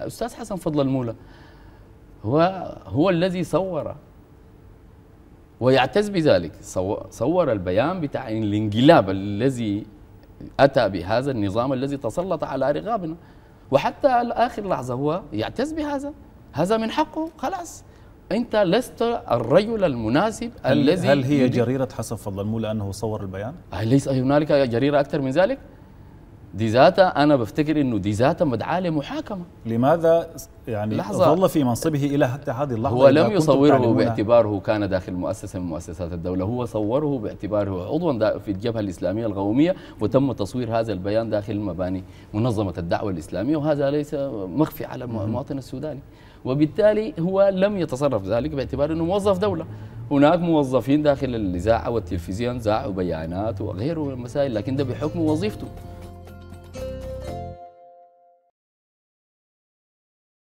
أستاذ حسن فضل المولى هو هو الذي صور ويعتز بذلك صور البيان بتاع الانقلاب الذي أتى بهذا النظام الذي تسلط على رقابنا وحتى آخر لحظة هو يعتز بهذا هذا من حقه خلاص أنت لست الرجل المناسب هل الذي هل هي جريرة حسن فضل المولى أنه صور البيان؟ ليس هنالك جريرة أكثر من ذلك؟ دي ذاتها انا بفتكر انه دي ذاتها مدعاه لمحاكمه لماذا يعني لحظة ظل في منصبه الى حتى هذه اللحظه هو لم يصوره باعتباره كان داخل مؤسسه من مؤسسات الدوله هو صوره باعتباره عضوا في الجبهه الاسلاميه القوميه وتم تصوير هذا البيان داخل مباني منظمه الدعوه الاسلاميه وهذا ليس مخفي على المواطن السوداني وبالتالي هو لم يتصرف ذلك باعتبار انه موظف دوله هناك موظفين داخل الاذاعه والتلفزيون ذاعوا بيانات وغيره من المسائل لكن ده بحكم وظيفته